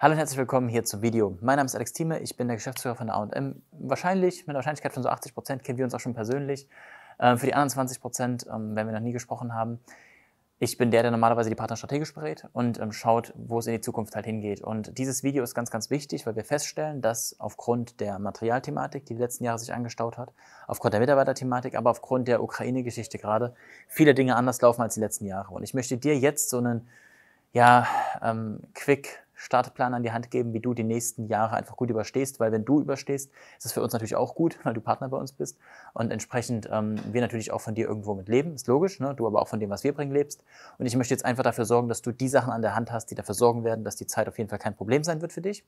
Hallo und herzlich willkommen hier zum Video. Mein Name ist Alex Thieme, ich bin der Geschäftsführer von A&M. Wahrscheinlich, mit einer Wahrscheinlichkeit von so 80% Prozent kennen wir uns auch schon persönlich. Ähm, für die anderen 20%, Prozent, ähm, wenn wir noch nie gesprochen haben, ich bin der, der normalerweise die Partner strategisch berät und ähm, schaut, wo es in die Zukunft halt hingeht. Und dieses Video ist ganz, ganz wichtig, weil wir feststellen, dass aufgrund der Materialthematik, die die letzten Jahre sich angestaut hat, aufgrund der Mitarbeiterthematik, aber aufgrund der Ukraine-Geschichte gerade, viele Dinge anders laufen als die letzten Jahre. Und ich möchte dir jetzt so einen, ja, ähm, quick Startplan an die Hand geben, wie du die nächsten Jahre einfach gut überstehst, weil wenn du überstehst, ist es für uns natürlich auch gut, weil du Partner bei uns bist und entsprechend ähm, wir natürlich auch von dir irgendwo mit leben, ist logisch, ne? du aber auch von dem, was wir bringen, lebst und ich möchte jetzt einfach dafür sorgen, dass du die Sachen an der Hand hast, die dafür sorgen werden, dass die Zeit auf jeden Fall kein Problem sein wird für dich.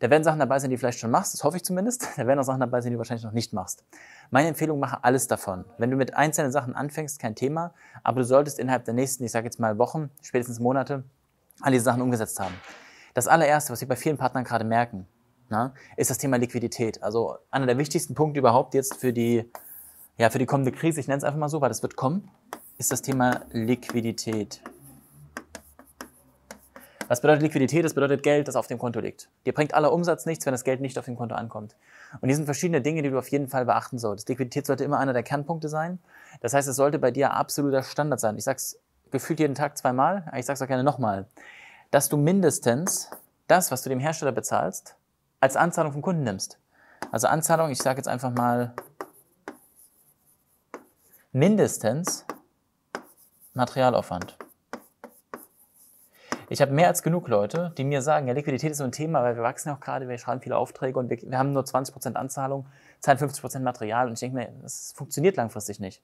Da werden Sachen dabei sein, die du vielleicht schon machst, das hoffe ich zumindest. Da werden auch Sachen dabei sein, die du wahrscheinlich noch nicht machst. Meine Empfehlung, mache alles davon. Wenn du mit einzelnen Sachen anfängst, kein Thema, aber du solltest innerhalb der nächsten, ich sage jetzt mal Wochen, spätestens Monate, all diese Sachen umgesetzt haben. Das allererste, was wir bei vielen Partnern gerade merken, na, ne, ist das Thema Liquidität. Also einer der wichtigsten Punkte überhaupt jetzt für die, ja, für die kommende Krise, ich nenne es einfach mal so, weil das wird kommen, ist das Thema Liquidität. Was bedeutet Liquidität? Das bedeutet Geld, das auf dem Konto liegt. Dir bringt aller Umsatz nichts, wenn das Geld nicht auf dem Konto ankommt. Und hier sind verschiedene Dinge, die du auf jeden Fall beachten solltest. Liquidität sollte immer einer der Kernpunkte sein. Das heißt, es sollte bei dir absoluter Standard sein. Ich sage es gefühlt jeden Tag zweimal, ich sage es auch gerne nochmal dass du mindestens das, was du dem Hersteller bezahlst, als Anzahlung vom Kunden nimmst. Also Anzahlung, ich sage jetzt einfach mal mindestens Materialaufwand. Ich habe mehr als genug Leute, die mir sagen, ja, Liquidität ist so ein Thema, weil wir wachsen ja auch gerade, wir schreiben viele Aufträge und wir, wir haben nur 20% Anzahlung, zahlen 50% Material und ich denke mir, das funktioniert langfristig nicht.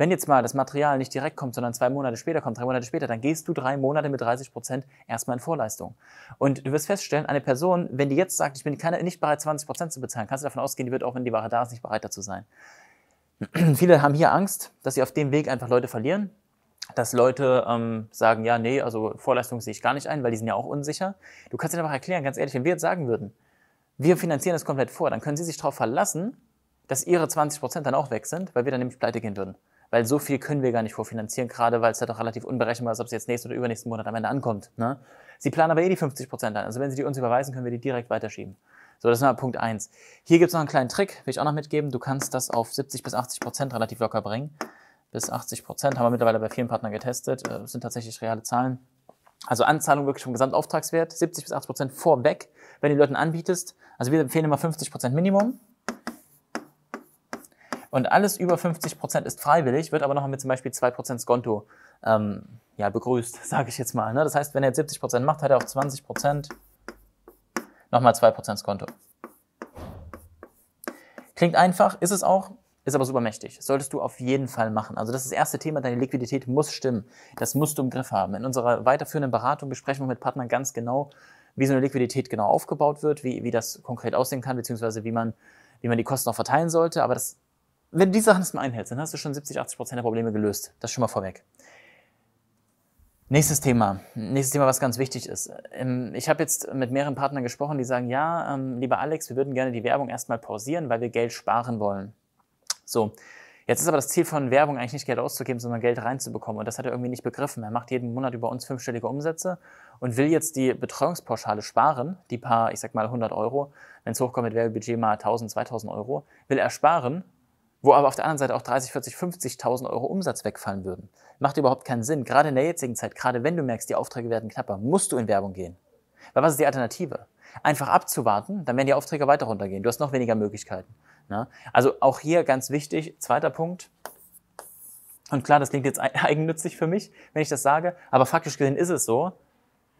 Wenn jetzt mal das Material nicht direkt kommt, sondern zwei Monate später kommt, drei Monate später, dann gehst du drei Monate mit 30 Prozent erstmal in Vorleistung. Und du wirst feststellen, eine Person, wenn die jetzt sagt, ich bin keine, nicht bereit, 20 Prozent zu bezahlen, kannst du davon ausgehen, die wird auch, wenn die Ware da ist, nicht bereit dazu sein. Viele haben hier Angst, dass sie auf dem Weg einfach Leute verlieren, dass Leute ähm, sagen, ja, nee, also Vorleistung sehe ich gar nicht ein, weil die sind ja auch unsicher. Du kannst dir einfach erklären, ganz ehrlich, wenn wir jetzt sagen würden, wir finanzieren das komplett vor, dann können sie sich darauf verlassen, dass ihre 20% dann auch weg sind, weil wir dann nämlich pleite gehen würden weil so viel können wir gar nicht vorfinanzieren, gerade weil es ja doch relativ unberechenbar ist, ob es jetzt nächsten oder übernächsten Monat am Ende ankommt. Ne? Sie planen aber eh die 50 Prozent an. Also wenn Sie die uns überweisen, können wir die direkt weiterschieben. So, das ist mal Punkt eins. Hier gibt's noch einen kleinen Trick, will ich auch noch mitgeben. Du kannst das auf 70 bis 80 Prozent relativ locker bringen. Bis 80 Prozent haben wir mittlerweile bei vielen Partnern getestet. Äh, das sind tatsächlich reale Zahlen. Also Anzahlung wirklich vom Gesamtauftragswert, 70 bis 80 Prozent vorweg, wenn du den Leuten anbietest. Also wir empfehlen immer 50 Prozent Minimum. Und alles über 50 Prozent ist freiwillig, wird aber nochmal mit zum Beispiel 2 Prozent Skonto ähm, ja, begrüßt, sage ich jetzt mal. Ne? Das heißt, wenn er jetzt 70 Prozent macht, hat er auf 20 Prozent nochmal 2 Prozent Skonto. Klingt einfach, ist es auch, ist aber super mächtig. Das solltest du auf jeden Fall machen. Also das ist das erste Thema, deine Liquidität muss stimmen. Das musst du im Griff haben. In unserer weiterführenden Beratung besprechen wir mit Partnern ganz genau, wie so eine Liquidität genau aufgebaut wird, wie, wie das konkret aussehen kann, beziehungsweise wie man, wie man die Kosten auch verteilen sollte. Aber das wenn du die Sachen erstmal einhältst, dann hast du schon 70, 80 Prozent der Probleme gelöst. Das schon mal vorweg. Nächstes Thema. Nächstes Thema, was ganz wichtig ist. Ähm, ich habe jetzt mit mehreren Partnern gesprochen, die sagen, ja, ähm, lieber Alex, wir würden gerne die Werbung erstmal pausieren, weil wir Geld sparen wollen. So. Jetzt ist aber das Ziel von Werbung eigentlich nicht Geld auszugeben, sondern Geld reinzubekommen. Und das hat er irgendwie nicht begriffen. Er macht jeden Monat über uns fünfstellige Umsätze und will jetzt die Betreuungspauschale sparen, die paar, ich sag mal 100 Euro, wenn es hochkommt mit Werbebudget mal 1000, 2000 Euro, will er sparen wo aber auf der anderen Seite auch 30, 40, 50.000 Euro Umsatz wegfallen würden. Macht überhaupt keinen Sinn. Gerade in der jetzigen Zeit, gerade wenn du merkst, die Aufträge werden knapper, musst du in Werbung gehen. Weil was ist die Alternative? Einfach abzuwarten, dann werden die Aufträge weiter runtergehen. Du hast noch weniger Möglichkeiten. Ne? Also auch hier ganz wichtig, zweiter Punkt. Und klar, das klingt jetzt eigennützig für mich, wenn ich das sage, aber faktisch gesehen ist es so.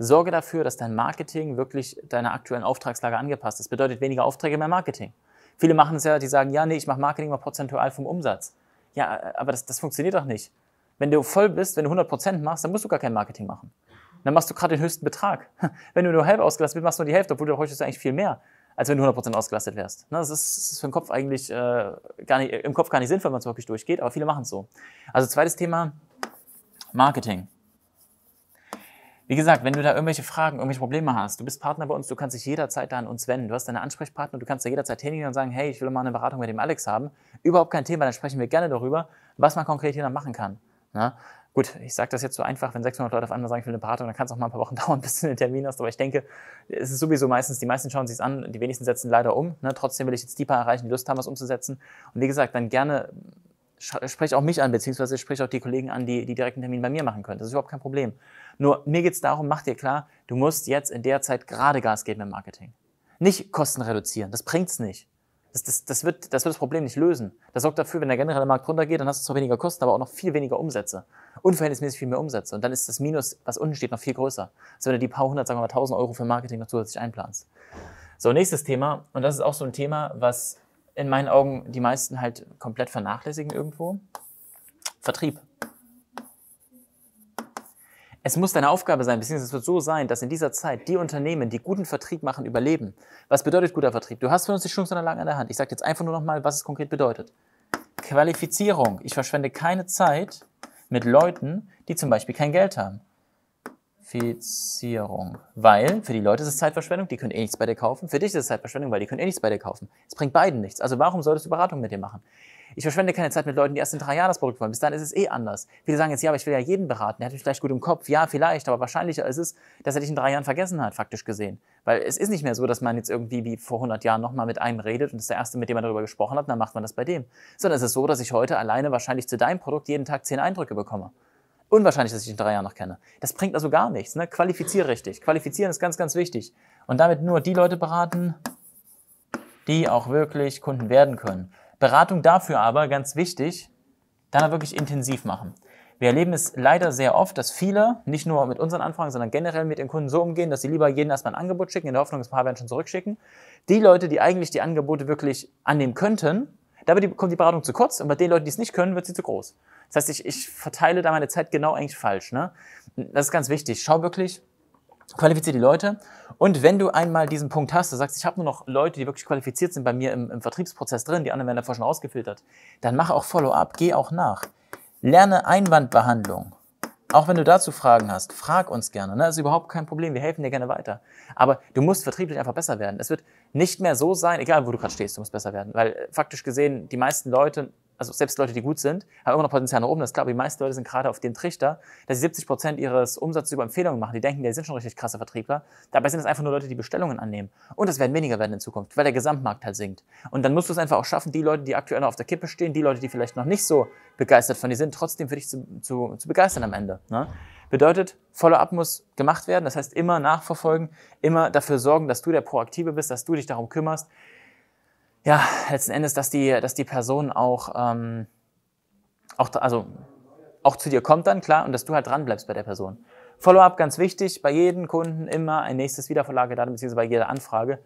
Sorge dafür, dass dein Marketing wirklich deiner aktuellen Auftragslage angepasst ist. Bedeutet weniger Aufträge, mehr Marketing. Viele machen es ja, die sagen, ja, nee, ich mache Marketing mal prozentual vom Umsatz. Ja, aber das, das funktioniert doch nicht. Wenn du voll bist, wenn du 100% machst, dann musst du gar kein Marketing machen. Dann machst du gerade den höchsten Betrag. Wenn du nur halb ausgelastet bist, machst du nur die Hälfte, obwohl du heute eigentlich viel mehr, als wenn du 100% ausgelastet wärst. Ne, das ist, für den Kopf eigentlich äh, gar nicht, im Kopf gar nicht sinnvoll, wenn man es wirklich durchgeht, aber viele machen es so. Also zweites Thema, Marketing. Wie gesagt, wenn du da irgendwelche Fragen, irgendwelche Probleme hast, du bist Partner bei uns, du kannst dich jederzeit da an uns wenden. Du hast deine Ansprechpartner, du kannst da jederzeit hingehen und sagen, hey, ich will mal eine Beratung mit dem Alex haben. Überhaupt kein Thema, dann sprechen wir gerne darüber, was man konkret hier dann machen kann. Na? Ne? Gut, ich sage das jetzt so einfach, wenn 600 Leute auf einmal sagen, ich will eine Beratung, dann kann es auch mal ein paar Wochen dauern, bis du einen Termin hast. Aber ich denke, es ist sowieso meistens, die meisten schauen sich an, die wenigsten setzen leider um. Ne? Trotzdem will ich jetzt die paar erreichen, die Lust haben, was umzusetzen. Und wie gesagt, dann gerne spreche auch mich an, beziehungsweise spreche auch die Kollegen an, die, die direkten Termin bei mir machen können. Das ist überhaupt kein Problem. Nur mir geht es darum, mach dir klar, du musst jetzt in der Zeit gerade Gas geben im Marketing. Nicht Kosten reduzieren, das bringt's nicht. Das, das, das, wird, das wird das Problem nicht lösen. Das sorgt dafür, wenn der generelle Markt runtergeht, dann hast du zwar weniger Kosten, aber auch noch viel weniger Umsätze. Unverhältnismäßig viel mehr Umsätze. Und dann ist das Minus, was unten steht, noch viel größer. Als wenn du die paar hundert, sagen wir mal tausend Euro für Marketing noch zusätzlich einplanst. So, nächstes Thema. Und das ist auch so ein Thema, was in meinen Augen die meisten halt komplett vernachlässigen irgendwo. Vertrieb. Es muss deine Aufgabe sein, beziehungsweise es wird so sein, dass in dieser Zeit die Unternehmen, die guten Vertrieb machen, überleben. Was bedeutet guter Vertrieb? Du hast 50 Schulungsunterlagen an der Hand. Ich sage jetzt einfach nur nochmal, was es konkret bedeutet. Qualifizierung. Ich verschwende keine Zeit mit Leuten, die zum Beispiel kein Geld haben. Quantifizierung. Weil für die Leute ist es Zeitverschwendung, die können eh nichts bei dir kaufen. Für dich ist es Zeitverschwendung, weil die können eh nichts bei dir kaufen. Es bringt beiden nichts. Also warum solltest du Beratung mit dir machen? Ich verschwende keine Zeit mit Leuten, die erst in drei Jahren das Produkt wollen. Bis dann ist es eh anders. Viele sagen jetzt, ja, aber ich will ja jeden beraten. Der hat mich vielleicht gut im Kopf. Ja, vielleicht, aber wahrscheinlicher ist es, dass er dich in drei Jahren vergessen hat, faktisch gesehen. Weil es ist nicht mehr so, dass man jetzt irgendwie wie vor 100 Jahren nochmal mit einem redet und ist der Erste, mit dem man darüber gesprochen hat, dann macht man das bei dem. Sondern es ist so, dass ich heute alleine wahrscheinlich zu deinem Produkt jeden Tag zehn Eindrücke bekomme. Unwahrscheinlich, dass ich in drei Jahren noch kenne. Das bringt also gar nichts. Ne? Qualifizier richtig. Qualifizieren ist ganz, ganz wichtig. Und damit nur die Leute beraten, die auch wirklich Kunden werden können. Beratung dafür aber, ganz wichtig, dann wirklich intensiv machen. Wir erleben es leider sehr oft, dass viele nicht nur mit unseren Anfragen, sondern generell mit den Kunden so umgehen, dass sie lieber jeden erstmal ein Angebot schicken, in der Hoffnung, dass ein paar werden schon zurückschicken. Die Leute, die eigentlich die Angebote wirklich annehmen könnten, damit kommt die Beratung zu kurz und bei den Leuten, die es nicht können, wird sie zu groß. Das heißt, ich, ich verteile da meine Zeit genau eigentlich falsch. Ne? Das ist ganz wichtig. Schau wirklich, qualifiziere die Leute. Und wenn du einmal diesen Punkt hast, du sagst, ich habe nur noch Leute, die wirklich qualifiziert sind bei mir im, im Vertriebsprozess drin, die anderen werden davor schon rausgefiltert, dann mach auch Follow-up, geh auch nach. Lerne Einwandbehandlung. Auch wenn du dazu Fragen hast, frag uns gerne. Ne? Das ist überhaupt kein Problem. Wir helfen dir gerne weiter. Aber du musst vertrieblich einfach besser werden. Es wird nicht mehr so sein, egal wo du gerade stehst, du musst besser werden. Weil äh, faktisch gesehen, die meisten Leute also selbst Leute, die gut sind, haben immer noch Potenzial nach oben. Das ist klar, aber die meisten Leute sind gerade auf dem Trichter, dass sie 70 Prozent ihres Umsatzes über Empfehlungen machen. Die denken, die sind schon richtig krasse Vertriebler. Dabei sind es einfach nur Leute, die Bestellungen annehmen. Und es werden weniger werden in Zukunft, weil der Gesamtmarkt halt sinkt. Und dann musst du es einfach auch schaffen, die Leute, die aktuell noch auf der Kippe stehen, die Leute, die vielleicht noch nicht so begeistert von dir sind, trotzdem für dich zu, zu, zu begeistern am Ende. Ne? Bedeutet, Follow-up muss gemacht werden. Das heißt, immer nachverfolgen, immer dafür sorgen, dass du der Proaktive bist, dass du dich darum kümmerst, ja, letzten Endes, dass die, dass die Person auch, ähm, auch, also, auch zu dir kommt dann, klar, und dass du halt dran bleibst bei der Person. Follow-up ganz wichtig, bei jedem Kunden immer ein nächstes Wiederverlagedatum, beziehungsweise bei jeder Anfrage,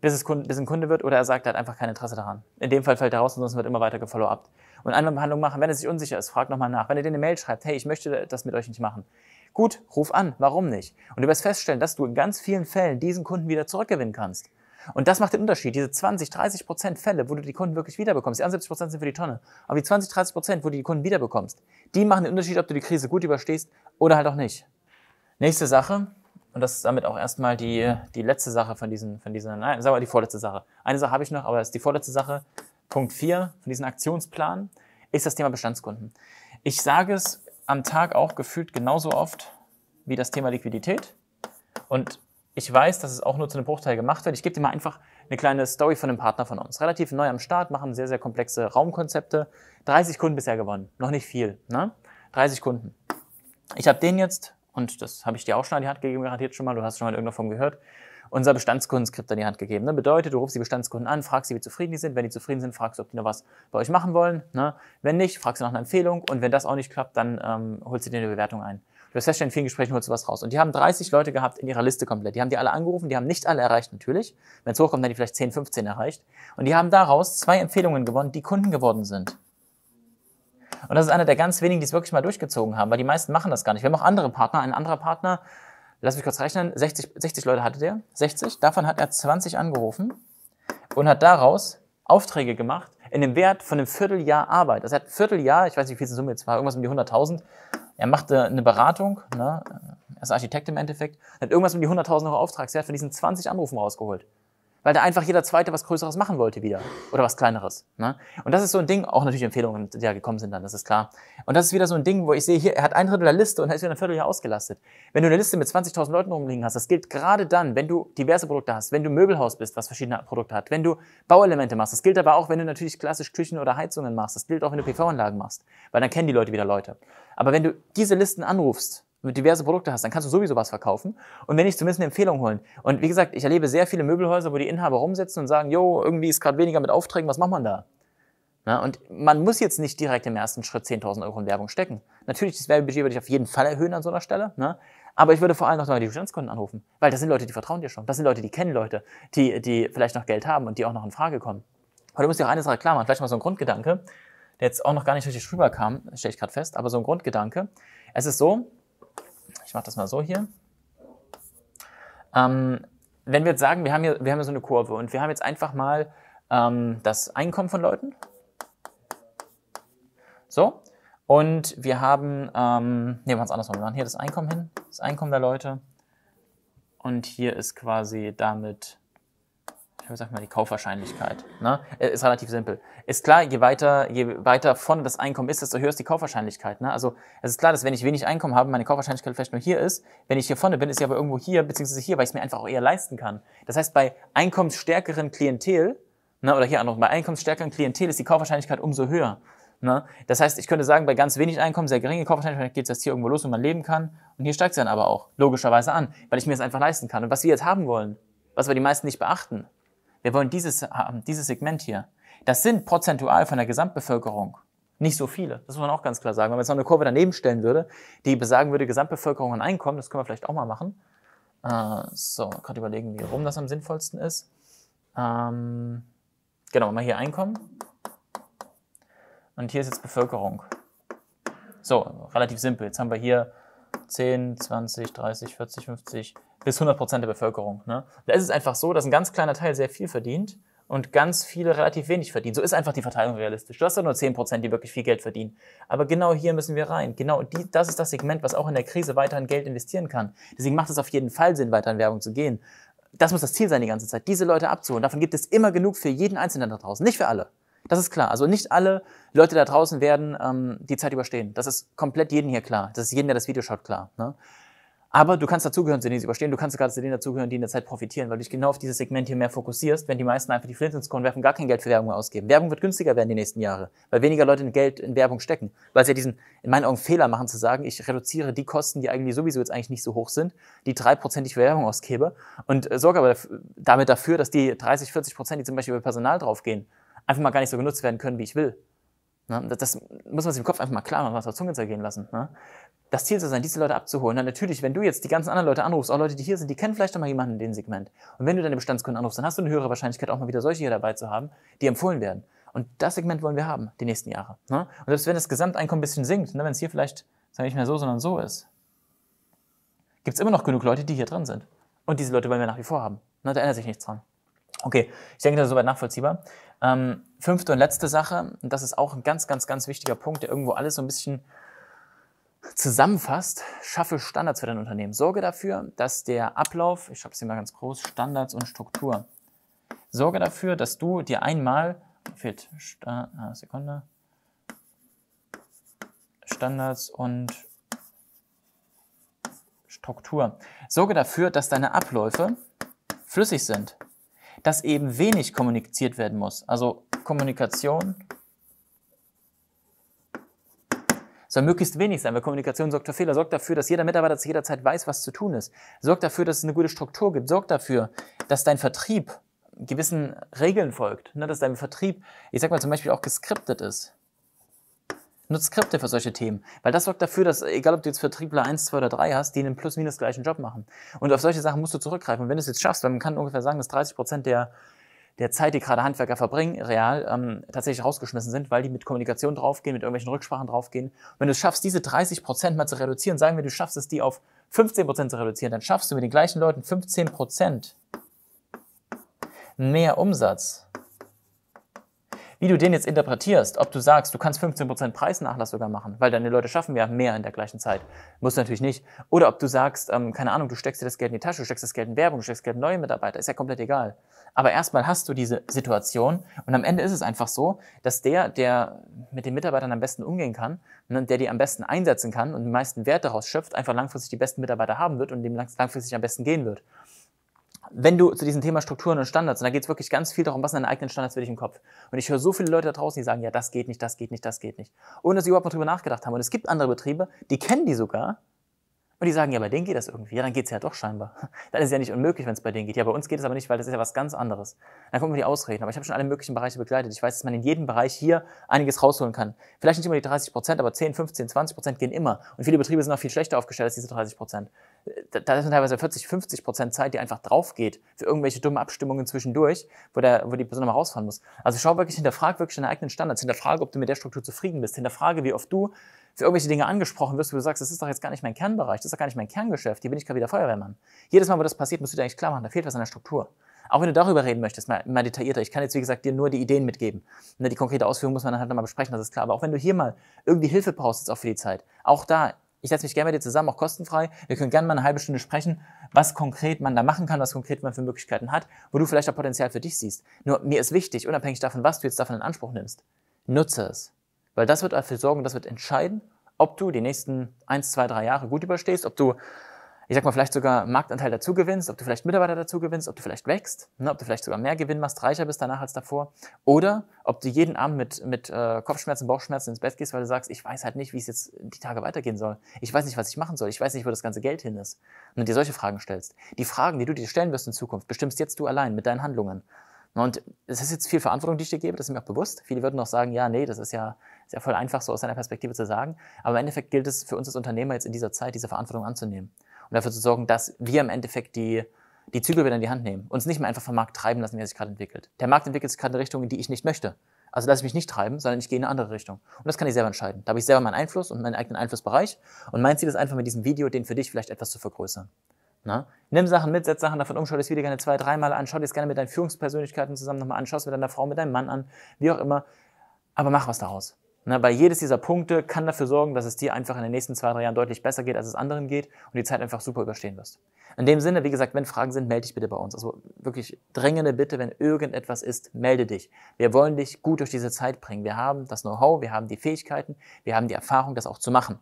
bis, es Kunde, bis ein Kunde wird oder er sagt, er hat einfach kein Interesse daran. In dem Fall fällt er raus, ansonsten wird immer weiter gefollow-upt. Und einmal Behandlung machen, wenn er sich unsicher ist, frag nochmal nach. Wenn er dir eine Mail schreibt, hey, ich möchte das mit euch nicht machen. Gut, ruf an, warum nicht? Und du wirst feststellen, dass du in ganz vielen Fällen diesen Kunden wieder zurückgewinnen kannst. Und das macht den Unterschied. Diese 20, 30 Prozent Fälle, wo du die Kunden wirklich wiederbekommst, die 71 Prozent sind für die Tonne, aber die 20, 30 Prozent, wo du die Kunden wiederbekommst, die machen den Unterschied, ob du die Krise gut überstehst oder halt auch nicht. Nächste Sache, und das ist damit auch erstmal die, die letzte Sache von diesen, von diesen, nein, sagen wir die vorletzte Sache. Eine Sache habe ich noch, aber das ist die vorletzte Sache. Punkt 4 von diesem Aktionsplan ist das Thema Bestandskunden. Ich sage es am Tag auch gefühlt genauso oft wie das Thema Liquidität. Und ich weiß, dass es auch nur zu einem Bruchteil gemacht wird. Ich gebe dir mal einfach eine kleine Story von einem Partner von uns. Relativ neu am Start, machen sehr, sehr komplexe Raumkonzepte. 30 Kunden bisher gewonnen. Noch nicht viel, ne? 30 Kunden. Ich habe den jetzt, und das habe ich dir auch schon an die Hand gegeben, garantiert schon mal, du hast schon mal in irgendeiner Form gehört, unser Bestandskundenskript an die Hand gegeben. Ne? Bedeutet, du rufst die Bestandskunden an, fragst sie, wie zufrieden die sind. Wenn die zufrieden sind, fragst du, ob die noch was bei euch machen wollen. Ne? Wenn nicht, fragst du nach einer Empfehlung. Und wenn das auch nicht klappt, dann ähm, holst du dir eine Bewertung ein. Du hast festgestellt, in vielen Gesprächen holst du was raus. Und die haben 30 Leute gehabt in ihrer Liste komplett. Die haben die alle angerufen, die haben nicht alle erreicht natürlich. Wenn es hochkommt, dann die vielleicht 10, 15 erreicht. Und die haben daraus zwei Empfehlungen gewonnen, die Kunden geworden sind. Und das ist einer der ganz wenigen, die es wirklich mal durchgezogen haben, weil die meisten machen das gar nicht. Wir haben auch andere Partner. Ein anderer Partner, lass mich kurz rechnen, 60, 60 Leute hatte der. 60, davon hat er 20 angerufen und hat daraus Aufträge gemacht in dem Wert von einem Vierteljahr Arbeit. Das hat heißt, Vierteljahr, ich weiß nicht, wie viel es Summe jetzt war, irgendwas um die 100.000, er macht eine Beratung, ne? er ist Architekt im Endeffekt, hat irgendwas um die 100.000 Euro er hat von diesen 20 Anrufen rausgeholt weil da einfach jeder Zweite was Größeres machen wollte wieder oder was Kleineres. Ne? Und das ist so ein Ding, auch natürlich Empfehlungen, die da gekommen sind dann, das ist klar. Und das ist wieder so ein Ding, wo ich sehe, hier, er hat ein Drittel der Liste und er ist wieder ein Vierteljahr ausgelastet. Wenn du eine Liste mit 20.000 Leuten rumliegen hast, das gilt gerade dann, wenn du diverse Produkte hast, wenn du Möbelhaus bist, was verschiedene Produkte hat, wenn du Bauelemente machst, das gilt aber auch, wenn du natürlich klassisch Küchen oder Heizungen machst, das gilt auch, wenn du PV-Anlagen machst, weil dann kennen die Leute wieder Leute. Aber wenn du diese Listen anrufst, diverse Produkte hast, dann kannst du sowieso was verkaufen und wenn nicht, zumindest eine Empfehlung holen. Und wie gesagt, ich erlebe sehr viele Möbelhäuser, wo die Inhaber rumsitzen und sagen, jo, irgendwie ist gerade weniger mit Aufträgen, was macht man da? Na, und man muss jetzt nicht direkt im ersten Schritt 10.000 Euro in Werbung stecken. Natürlich, das Werbebudget würde ich auf jeden Fall erhöhen an so einer Stelle. Ne? Aber ich würde vor allem noch mal die Bestandskunden anrufen, weil das sind Leute, die vertrauen dir schon. Das sind Leute, die kennen Leute, die, die vielleicht noch Geld haben und die auch noch in Frage kommen. Aber du musst dir auch eine Sache klar machen, vielleicht mal so ein Grundgedanke, der jetzt auch noch gar nicht richtig rüberkam, stelle ich gerade fest, aber so ein Grundgedanke. Es ist so, ich mache das mal so hier. Ähm, wenn wir jetzt sagen, wir haben, hier, wir haben hier so eine Kurve und wir haben jetzt einfach mal ähm, das Einkommen von Leuten. So. Und wir haben, ähm, nee, wir machen es andersrum. Wir machen hier das Einkommen hin, das Einkommen der Leute. Und hier ist quasi damit wie sagt man, die Kaufwahrscheinlichkeit. Ne? Äh, ist relativ simpel. Ist klar, je weiter, je weiter vorne das Einkommen ist, desto höher ist die Kaufwahrscheinlichkeit. Ne? Also es ist klar, dass wenn ich wenig Einkommen habe, meine Kaufwahrscheinlichkeit vielleicht nur hier ist. Wenn ich hier vorne bin, ist sie aber irgendwo hier, beziehungsweise hier, weil ich es mir einfach auch eher leisten kann. Das heißt, bei einkommensstärkeren Klientel, ne, oder hier auch bei einkommensstärkeren Klientel ist die Kaufwahrscheinlichkeit umso höher. Ne? Das heißt, ich könnte sagen, bei ganz wenig Einkommen, sehr geringe Kaufwahrscheinlichkeit geht es jetzt hier irgendwo los, wo man leben kann. Und hier steigt es dann aber auch logischerweise an, weil ich mir es einfach leisten kann. Und was wir jetzt haben wollen, was wir die meisten nicht beachten, wir wollen dieses haben, äh, dieses Segment hier. Das sind prozentual von der Gesamtbevölkerung nicht so viele. Das muss man auch ganz klar sagen. Wenn man jetzt noch eine Kurve daneben stellen würde, die besagen würde, Gesamtbevölkerung und Einkommen, das können wir vielleicht auch mal machen. Äh, so, gerade überlegen, wie rum das am sinnvollsten ist. Ähm, genau, mal hier Einkommen. Und hier ist jetzt Bevölkerung. So, relativ simpel. Jetzt haben wir hier 10, 20, 30, 40, 50 bis 100 Prozent der Bevölkerung. Ne? Da ist es einfach so, dass ein ganz kleiner Teil sehr viel verdient und ganz viele relativ wenig verdienen. So ist einfach die Verteilung realistisch. Du hast ja nur 10 Prozent, die wirklich viel Geld verdienen. Aber genau hier müssen wir rein. Genau die, das ist das Segment, was auch in der Krise weiterhin Geld investieren kann. Deswegen macht es auf jeden Fall Sinn, weiter in Werbung zu gehen. Das muss das Ziel sein die ganze Zeit, diese Leute abzuholen. Davon gibt es immer genug für jeden Einzelnen da draußen, nicht für alle. Das ist klar. Also nicht alle Leute da draußen werden ähm, die Zeit überstehen. Das ist komplett jedem hier klar. Das ist jedem, der das Video schaut, klar. Ne? Aber du kannst dazugehören, zu denen sie überstehen. Du kannst gerade zu denen dazugehören, die in der Zeit profitieren, weil du dich genau auf dieses Segment hier mehr fokussierst, wenn die meisten einfach die Flint ins Korn werfen, gar kein Geld für Werbung ausgeben. Werbung wird günstiger werden die nächsten Jahre, weil weniger Leute in Geld in Werbung stecken. Weil sie ja diesen, in meinen Augen, Fehler machen zu sagen, ich reduziere die Kosten, die eigentlich sowieso jetzt eigentlich nicht so hoch sind, die drei Prozent, die ich für Werbung ausgebe und äh, sorge aber damit dafür, dass die 30, 40 Prozent, die zum Beispiel über Personal draufgehen, einfach mal gar nicht so genutzt werden können, wie ich will. Ne? Das muss man sich im Kopf einfach mal klar machen, was auf Zunge zergehen lassen. Ne? Das Ziel soll sein, diese Leute abzuholen. Na, natürlich, wenn du jetzt die ganzen anderen Leute anrufst, auch Leute, die hier sind, die kennen vielleicht noch mal jemanden in dem Segment. Und wenn du deine Bestandskunden anrufst, dann hast du eine höhere Wahrscheinlichkeit, auch mal wieder solche hier dabei zu haben, die empfohlen werden. Und das Segment wollen wir haben, die nächsten Jahre. Ne? Und selbst wenn das Gesamteinkommen ein bisschen sinkt, wenn es hier vielleicht sagen nicht mehr so, sondern so ist, gibt es immer noch genug Leute, die hier drin sind. Und diese Leute wollen wir nach wie vor haben. Da ändert sich nichts dran. Okay, ich denke, das ist soweit nachvollziehbar. Ähm, fünfte und letzte Sache, und das ist auch ein ganz, ganz, ganz wichtiger Punkt, der irgendwo alles so ein bisschen zusammenfasst, schaffe Standards für dein Unternehmen. Sorge dafür, dass der Ablauf, ich schreibe es hier mal ganz groß, Standards und Struktur. Sorge dafür, dass du dir einmal, fehlt, Sta ah, Sekunde, Standards und Struktur. Sorge dafür, dass deine Abläufe flüssig sind dass eben wenig kommuniziert werden muss. Also Kommunikation soll möglichst wenig sein, weil Kommunikation sorgt für Fehler, sorgt dafür, dass jeder Mitarbeiter zu jeder Zeit weiß, was zu tun ist, sorgt dafür, dass es eine gute Struktur gibt, sorgt dafür, dass dein Vertrieb gewissen Regeln folgt, ne? dass dein Vertrieb, ich sag mal zum Beispiel auch geskriptet ist. Nutzt Skripte für solche Themen, weil das sorgt dafür, dass, egal ob du jetzt Vertriebler 1, 2 oder 3 hast, die einen plus-minus gleichen Job machen. Und auf solche Sachen musst du zurückgreifen. Und wenn du es jetzt schaffst, weil man kann ungefähr sagen, dass 30 Prozent der, der Zeit, die gerade Handwerker verbringen, real ähm, tatsächlich rausgeschmissen sind, weil die mit Kommunikation draufgehen, mit irgendwelchen Rücksprachen draufgehen. Und wenn du es schaffst, diese 30 Prozent mal zu reduzieren, sagen wir, du schaffst es, die auf 15 Prozent zu reduzieren, dann schaffst du mit den gleichen Leuten 15 Prozent mehr Umsatz wie du den jetzt interpretierst, ob du sagst, du kannst 15% Preisnachlass sogar machen, weil deine Leute schaffen ja mehr in der gleichen Zeit. Muss natürlich nicht. Oder ob du sagst, ähm, keine Ahnung, du steckst dir das Geld in die Tasche, du steckst das Geld in Werbung, du steckst Geld in neue Mitarbeiter, ist ja komplett egal. Aber erstmal hast du diese Situation und am Ende ist es einfach so, dass der, der mit den Mitarbeitern am besten umgehen kann, ne, der die am besten einsetzen kann und den meisten Wert daraus schöpft, einfach langfristig die besten Mitarbeiter haben wird und dem langfristig am besten gehen wird wenn du zu diesem Thema Strukturen und Standards, und da geht es wirklich ganz viel darum, was sind deine eigenen Standards für dich im Kopf. Und ich höre so viele Leute da draußen, die sagen, ja, das geht nicht, das geht nicht, das geht nicht. Ohne dass sie überhaupt mal drüber nachgedacht haben. Und es gibt andere Betriebe, die kennen die sogar, und die sagen, ja, bei denen geht das irgendwie. Ja, dann geht es ja doch scheinbar. Dann ist es ja nicht unmöglich, wenn es bei denen geht. Ja, bei uns geht es aber nicht, weil das ist ja was ganz anderes. Dann kommen wir die Ausreden. Aber ich habe schon alle möglichen Bereiche begleitet. Ich weiß, dass man in jedem Bereich hier einiges rausholen kann. Vielleicht nicht immer die 30 Prozent, aber 10, 15, 20 Prozent gehen immer. Und viele Betriebe sind auch viel schlechter aufgestellt als diese 30 Prozent. Da sind teilweise 40, 50 Prozent Zeit, die einfach drauf geht für irgendwelche dummen Abstimmungen zwischendurch, wo, der, wo die Person nochmal rausfahren muss. Also schau wirklich, hinterfrag wirklich deine eigenen Standards. Hinterfrage, ob du mit der Struktur zufrieden bist. Hinterfrage, wie oft du für irgendwelche Dinge angesprochen wirst, wo du sagst, das ist doch jetzt gar nicht mein Kernbereich, das ist doch gar nicht mein Kerngeschäft, hier bin ich gerade wieder Feuerwehrmann. Jedes Mal, wo das passiert, musst du dir eigentlich klar machen, da fehlt was an der Struktur. Auch wenn du darüber reden möchtest, mal, mal detaillierter. Ich kann jetzt, wie gesagt, dir nur die Ideen mitgeben. Und ne, die konkrete Ausführung muss man dann halt nochmal besprechen, das ist klar. Aber auch wenn du hier mal irgendwie Hilfe brauchst, jetzt auch für die Zeit, auch da, ich setze mich gerne mit dir zusammen, auch kostenfrei. Wir können gerne mal eine halbe Stunde sprechen, was konkret man da machen kann, was konkret man für Möglichkeiten hat, wo du vielleicht auch Potenzial für dich siehst. Nur mir ist wichtig, unabhängig davon, was du jetzt davon in Anspruch nimmst, nutze es. Weil das wird dafür sorgen, das wird entscheiden, ob du die nächsten 1, 2, 3 Jahre gut überstehst, ob du, ich sag mal, vielleicht sogar Marktanteil dazu gewinnst, ob du vielleicht Mitarbeiter dazu gewinnst, ob du vielleicht wächst, ne, ob du vielleicht sogar mehr Gewinn machst, reicher bist danach als davor. Oder ob du jeden Abend mit, mit äh, Kopfschmerzen, Bauchschmerzen ins Bett gehst, weil du sagst, ich weiß halt nicht, wie es jetzt die Tage weitergehen soll. Ich weiß nicht, was ich machen soll. Ich weiß nicht, wo das ganze Geld hin ist. Und dir solche Fragen stellst. Die Fragen, die du dir stellen wirst in Zukunft, bestimmst jetzt du allein mit deinen Handlungen. Und es ist jetzt viel Verantwortung, die ich dir gebe, das ist mir auch bewusst. Viele würden noch sagen, ja, nee, das ist ja, ist ja voll einfach, so aus deiner Perspektive zu sagen. Aber im Endeffekt gilt es für uns als Unternehmer jetzt in dieser Zeit, diese Verantwortung anzunehmen und dafür zu sorgen, dass wir im Endeffekt die, die Zügel wieder in die Hand nehmen. Uns nicht mehr einfach vom Markt treiben lassen, wie er sich gerade entwickelt. Der Markt entwickelt sich gerade in eine Richtung, in die ich nicht möchte. Also lasse ich mich nicht treiben, sondern ich gehe in eine andere Richtung. Und das kann ich selber entscheiden. Da habe ich selber meinen Einfluss und meinen eigenen Einflussbereich. Und mein Ziel ist einfach mit diesem Video, den für dich vielleicht etwas zu vergrößern. Na? Nimm Sachen mit, setz Sachen davon um, schau dir das Video gerne zwei, dreimal an, schau dir es gerne mit deinen Führungspersönlichkeiten zusammen nochmal an, schau es mit deiner Frau, mit deinem Mann an, wie auch immer. Aber mach was daraus. Na, weil jedes dieser Punkte kann dafür sorgen, dass es dir einfach in den nächsten zwei, drei Jahren deutlich besser geht, als es anderen geht und die Zeit einfach super überstehen wirst. In dem Sinne, wie gesagt, wenn Fragen sind, melde dich bitte bei uns. Also wirklich drängende Bitte, wenn irgendetwas ist, melde dich. Wir wollen dich gut durch diese Zeit bringen. Wir haben das Know-how, wir haben die Fähigkeiten, wir haben die Erfahrung, das auch zu machen.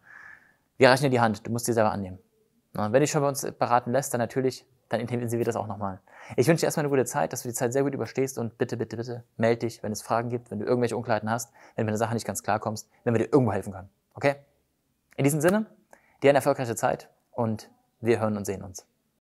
Wir reichen dir die Hand, du musst sie selber annehmen. Und wenn dich schon bei uns beraten lässt, dann natürlich, dann intensiviert das auch nochmal. Ich wünsche dir erstmal eine gute Zeit, dass du die Zeit sehr gut überstehst und bitte, bitte, bitte melde dich, wenn es Fragen gibt, wenn du irgendwelche Unklarheiten hast, wenn du mit einer Sache nicht ganz klarkommst, wenn wir dir irgendwo helfen können. Okay? In diesem Sinne, dir eine erfolgreiche Zeit und wir hören und sehen uns.